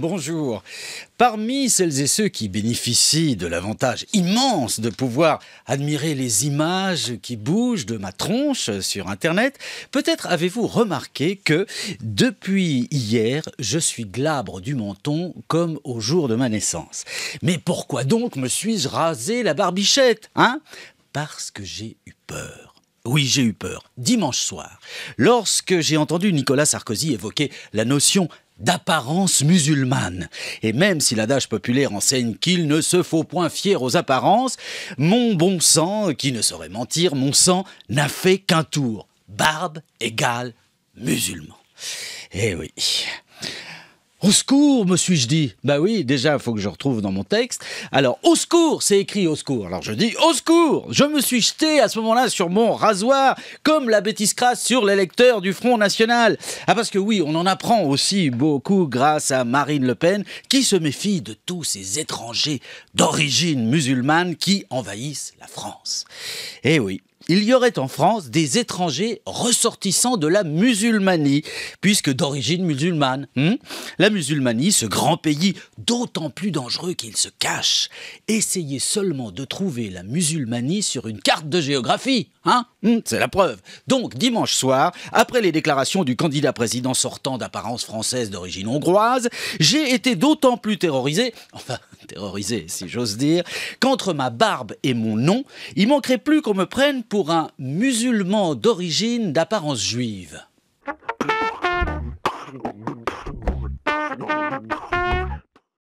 Bonjour. Parmi celles et ceux qui bénéficient de l'avantage immense de pouvoir admirer les images qui bougent de ma tronche sur Internet, peut-être avez-vous remarqué que depuis hier, je suis glabre du menton comme au jour de ma naissance. Mais pourquoi donc me suis-je rasé la barbichette hein Parce que j'ai eu peur. Oui, j'ai eu peur. Dimanche soir, lorsque j'ai entendu Nicolas Sarkozy évoquer la notion d'apparence musulmane. Et même si l'adage populaire enseigne qu'il ne se faut point fier aux apparences, mon bon sang, qui ne saurait mentir, mon sang n'a fait qu'un tour. Barbe égale musulman. Eh oui. Au secours, me suis-je dit. Bah oui, déjà, il faut que je retrouve dans mon texte. Alors, au secours, c'est écrit au secours. Alors je dis au secours. Je me suis jeté à ce moment-là sur mon rasoir, comme la bêtise crasse sur les lecteurs du Front National. Ah parce que oui, on en apprend aussi beaucoup grâce à Marine Le Pen, qui se méfie de tous ces étrangers d'origine musulmane qui envahissent la France. Eh oui, il y aurait en France des étrangers ressortissants de la musulmanie, puisque d'origine musulmane. Hmm. la musulmanie, ce grand pays d'autant plus dangereux qu'il se cache. Essayez seulement de trouver la musulmanie sur une carte de géographie, hein hmm, C'est la preuve. Donc, dimanche soir, après les déclarations du candidat président sortant d'apparence française d'origine hongroise, j'ai été d'autant plus terrorisé, enfin, terrorisé si j'ose dire, qu'entre ma barbe et mon nom, il manquerait plus qu'on me prenne pour un musulman d'origine d'apparence juive.